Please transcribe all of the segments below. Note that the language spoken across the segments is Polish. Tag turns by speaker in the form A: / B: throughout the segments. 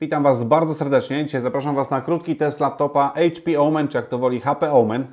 A: Witam Was bardzo serdecznie. Dzisiaj zapraszam Was na krótki test laptopa HP Omen, czy jak to woli HP Omen.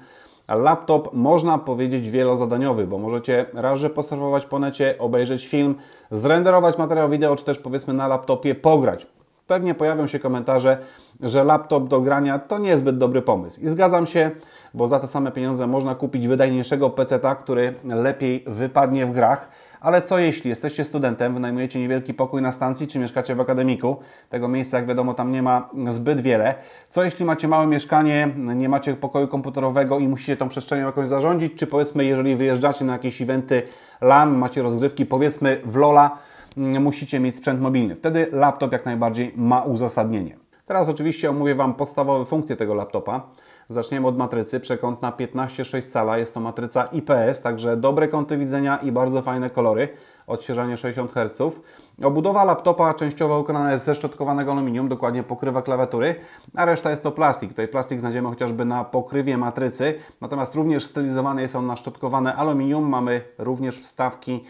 A: Laptop można powiedzieć wielozadaniowy, bo możecie raz, że poserwować po necie, obejrzeć film, zrenderować materiał wideo, czy też powiedzmy na laptopie pograć. Pewnie pojawią się komentarze, że laptop do grania to niezbyt dobry pomysł. I zgadzam się, bo za te same pieniądze można kupić wydajniejszego peceta, który lepiej wypadnie w grach. Ale co jeśli jesteście studentem, wynajmujecie niewielki pokój na stacji, czy mieszkacie w akademiku? Tego miejsca, jak wiadomo, tam nie ma zbyt wiele. Co jeśli macie małe mieszkanie, nie macie pokoju komputerowego i musicie tą przestrzenią jakoś zarządzić? Czy powiedzmy, jeżeli wyjeżdżacie na jakieś eventy LAN, macie rozgrywki, powiedzmy w LOLa, musicie mieć sprzęt mobilny. Wtedy laptop jak najbardziej ma uzasadnienie. Teraz oczywiście omówię Wam podstawowe funkcje tego laptopa. Zaczniemy od matrycy. Przekątna 15,6 cala. Jest to matryca IPS, także dobre kąty widzenia i bardzo fajne kolory. Odświeżanie 60 Hz. Obudowa laptopa częściowo wykonana jest ze szczotkowanego aluminium, dokładnie pokrywa klawiatury, a reszta jest to plastik. Tutaj plastik znajdziemy chociażby na pokrywie matrycy, natomiast również stylizowany jest on na szczotkowane aluminium. Mamy również wstawki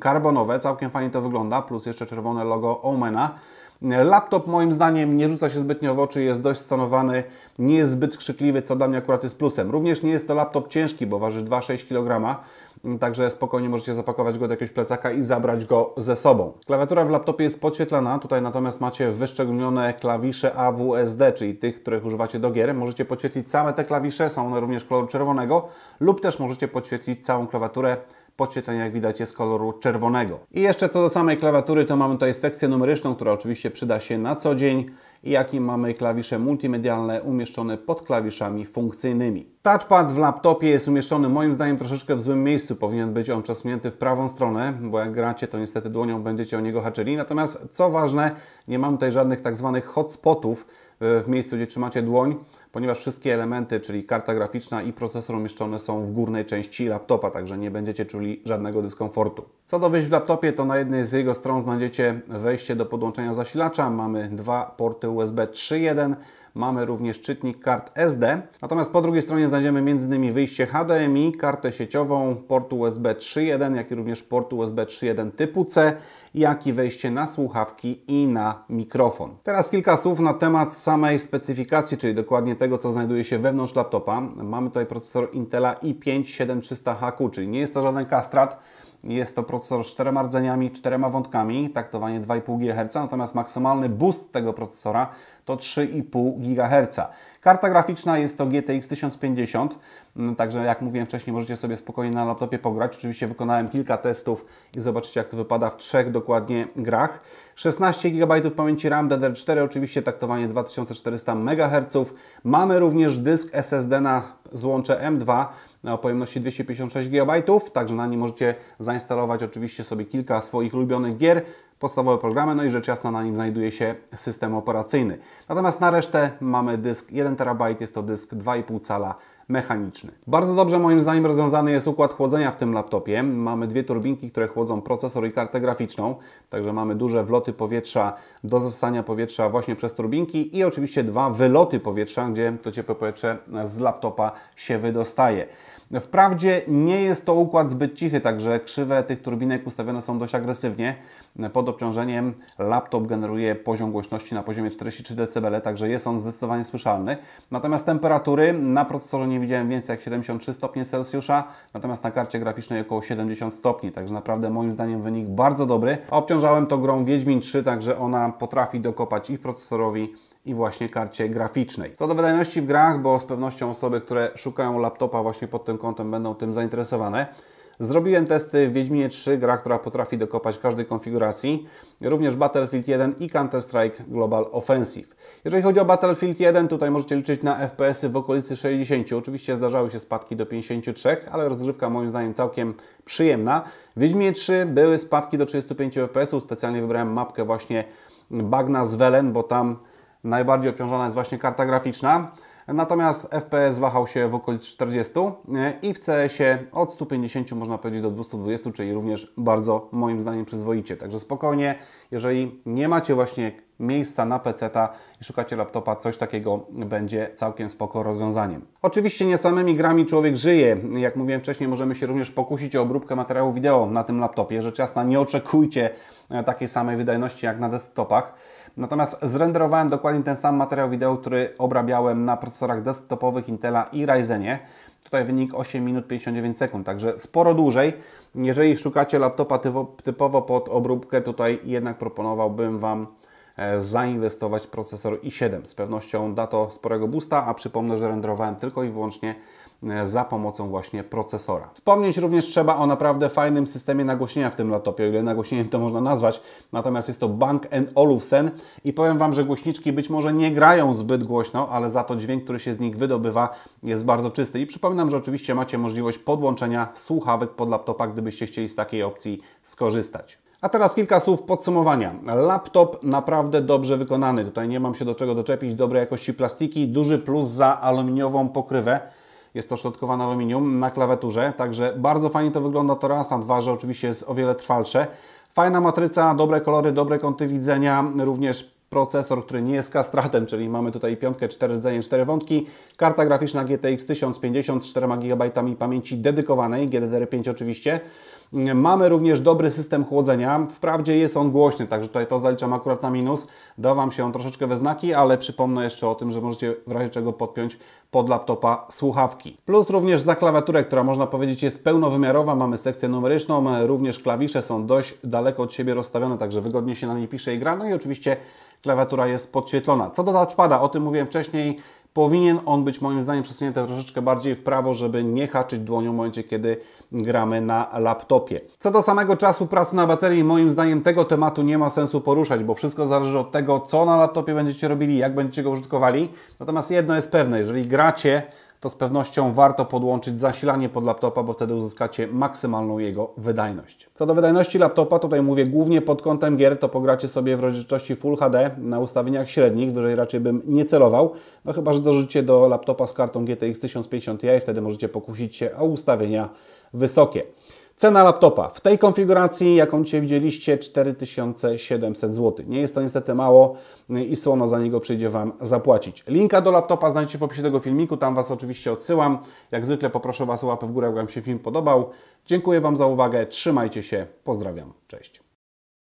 A: karbonowe, całkiem fajnie to wygląda, plus jeszcze czerwone logo Omena. Laptop moim zdaniem nie rzuca się zbytnio w oczy, jest dość stonowany, nie jest zbyt krzykliwy, co dla mnie akurat jest plusem. Również nie jest to laptop ciężki, bo waży 2,6 kg, mm, także spokojnie możecie zapakować go do jakiegoś plecaka i zabrać go ze sobą. Klawiatura w laptopie jest podświetlana, tutaj natomiast macie wyszczególnione klawisze AWSD, czyli tych, których używacie do gier. Możecie podświetlić same te klawisze, są one również koloru czerwonego lub też możecie podświetlić całą klawiaturę Podświetlenie, jak widać, jest koloru czerwonego. I jeszcze co do samej klawiatury, to mamy tutaj sekcję numeryczną, która oczywiście przyda się na co dzień i jakie mamy klawisze multimedialne umieszczone pod klawiszami funkcyjnymi. Touchpad w laptopie jest umieszczony moim zdaniem troszeczkę w złym miejscu. Powinien być on przesunięty w prawą stronę, bo jak gracie, to niestety dłonią będziecie o niego haczyli. Natomiast co ważne, nie mam tutaj żadnych tak zwanych hotspotów, E, w miejscu, gdzie trzymacie dłoń, ponieważ wszystkie elementy, czyli karta graficzna i procesor umieszczone są w górnej części laptopa, także nie będziecie czuli żadnego dyskomfortu. Co do wyjść w laptopie, to na jednej z jego stron znajdziecie wejście do podłączenia zasilacza. Mamy dwa porty USB 3.1, mamy również czytnik kart SD. Natomiast po drugiej stronie znajdziemy m.in. wyjście HDMI, kartę sieciową, port USB 3.1, jak i również port USB 3.1 typu C jak i wejście na słuchawki i na mikrofon. Teraz kilka słów na temat samej specyfikacji, czyli dokładnie tego, co znajduje się wewnątrz laptopa. Mamy tutaj procesor Intela i5-7300HQ, czyli nie jest to żaden kastrat, jest to procesor z czterema rdzeniami, czterema wątkami, taktowanie 2,5 GHz, natomiast maksymalny boost tego procesora to 3,5 GHz. Karta graficzna jest to GTX 1050, no, także jak mówiłem wcześniej, możecie sobie spokojnie na laptopie pograć. Oczywiście wykonałem kilka testów i zobaczycie jak to wypada w trzech dokładnie grach. 16 GB pamięci RAM DDR4, oczywiście taktowanie 2400 MHz. Mamy również dysk SSD na złącze M2, o pojemności 256 GB, także na nim możecie zainstalować oczywiście sobie kilka swoich ulubionych gier, podstawowe programy, no i rzecz jasna na nim znajduje się system operacyjny. Natomiast na resztę mamy dysk 1 TB, jest to dysk 2,5 cala mechaniczny. Bardzo dobrze moim zdaniem rozwiązany jest układ chłodzenia w tym laptopie. Mamy dwie turbinki, które chłodzą procesor i kartę graficzną, także mamy duże wloty powietrza do zasania powietrza właśnie przez turbinki i oczywiście dwa wyloty powietrza, gdzie to ciepłe powietrze z laptopa się wydostaje. Wprawdzie nie jest to układ zbyt cichy, także krzywe tych turbinek ustawione są dość agresywnie. Pod obciążeniem laptop generuje poziom głośności na poziomie 43 dB, także jest on zdecydowanie słyszalny. Natomiast temperatury na procesorze nie widziałem więcej jak 73 stopnie Celsjusza, natomiast na karcie graficznej około 70 stopni, także naprawdę moim zdaniem wynik bardzo dobry. Obciążałem to grą Wiedźmin 3, także ona potrafi dokopać i procesorowi, i właśnie karcie graficznej. Co do wydajności w grach, bo z pewnością osoby, które szukają laptopa właśnie pod tym kątem będą tym zainteresowane, Zrobiłem testy w Wiedźminie 3, gra, która potrafi dokopać każdej konfiguracji, również Battlefield 1 i Counter-Strike Global Offensive. Jeżeli chodzi o Battlefield 1, tutaj możecie liczyć na FPS-y w okolicy 60. Oczywiście zdarzały się spadki do 53, ale rozgrywka moim zdaniem całkiem przyjemna. W Wiedźminie 3 były spadki do 35 FPS-ów, specjalnie wybrałem mapkę właśnie Bagna z Welen, bo tam najbardziej obciążona jest właśnie karta graficzna. Natomiast FPS wahał się w okolicy 40 i w CS-ie od 150 można powiedzieć do 220, czyli również bardzo moim zdaniem przyzwoicie. Także spokojnie, jeżeli nie macie właśnie miejsca na PC-ta i szukacie laptopa, coś takiego będzie całkiem spoko rozwiązaniem. Oczywiście nie samymi grami człowiek żyje. Jak mówiłem wcześniej, możemy się również pokusić o obróbkę materiału wideo na tym laptopie. Rzecz jasna, nie oczekujcie e, takiej samej wydajności jak na desktopach. Natomiast zrenderowałem dokładnie ten sam materiał wideo, który obrabiałem na procesorach desktopowych Intela i Ryzenie. Tutaj wynik 8 minut 59 sekund, także sporo dłużej. Jeżeli szukacie laptopa typowo pod obróbkę, tutaj jednak proponowałbym Wam E, zainwestować w procesor i7. Z pewnością da to sporego boosta, a przypomnę, że renderowałem tylko i wyłącznie e, za pomocą właśnie procesora. Wspomnieć również trzeba o naprawdę fajnym systemie nagłośnienia w tym laptopie, o ile nagłośnieniem to można nazwać, natomiast jest to Bang Olufsen i powiem Wam, że głośniczki być może nie grają zbyt głośno, ale za to dźwięk, który się z nich wydobywa jest bardzo czysty i przypominam, że oczywiście macie możliwość podłączenia słuchawek pod laptopa, gdybyście chcieli z takiej opcji skorzystać. A teraz kilka słów podsumowania. Laptop naprawdę dobrze wykonany. Tutaj nie mam się do czego doczepić. Dobrej jakości plastiki, duży plus za aluminiową pokrywę. Jest to szlotkowane aluminium na klawiaturze, także bardzo fajnie to wygląda. To raz, a dwa, że oczywiście jest o wiele trwalsze. Fajna matryca, dobre kolory, dobre kąty widzenia, również procesor, który nie jest kastratem, czyli mamy tutaj piątkę, cztery rdzenie, cztery wątki, karta graficzna GTX 1050 z 4 GB pamięci dedykowanej, GDDR5 oczywiście, Mamy również dobry system chłodzenia. Wprawdzie jest on głośny, także tutaj to zaliczam akurat na minus. Da Wam się on troszeczkę we znaki, ale przypomnę jeszcze o tym, że możecie w razie czego podpiąć pod laptopa słuchawki. Plus również za klawiaturę, która można powiedzieć jest pełnowymiarowa. Mamy sekcję numeryczną, również klawisze są dość daleko od siebie rozstawione, także wygodnie się na niej pisze i gra. No i oczywiście klawiatura jest podświetlona. Co do touchpada, o tym mówiłem wcześniej, Powinien on być moim zdaniem przesunięty troszeczkę bardziej w prawo, żeby nie haczyć dłonią w momencie, kiedy gramy na laptopie. Co do samego czasu pracy na baterii, moim zdaniem tego tematu nie ma sensu poruszać, bo wszystko zależy od tego, co na laptopie będziecie robili, jak będziecie go użytkowali. Natomiast jedno jest pewne, jeżeli gracie to z pewnością warto podłączyć zasilanie pod laptopa, bo wtedy uzyskacie maksymalną jego wydajność. Co do wydajności laptopa, tutaj mówię głównie pod kątem gier, to pogracie sobie w rozdzielczości Full HD na ustawieniach średnich, wyżej raczej bym nie celował, no chyba, że dorzucicie do laptopa z kartą GTX 1050 i wtedy możecie pokusić się o ustawienia wysokie. Cena laptopa w tej konfiguracji, jaką Cię widzieliście, 4700 zł. Nie jest to niestety mało y, i słono za niego przyjdzie Wam zapłacić. Linka do laptopa znajdziecie w opisie tego filmiku, tam Was oczywiście odsyłam. Jak zwykle poproszę Was o łapę w górę, jak Wam się film podobał. Dziękuję Wam za uwagę, trzymajcie się, pozdrawiam, cześć.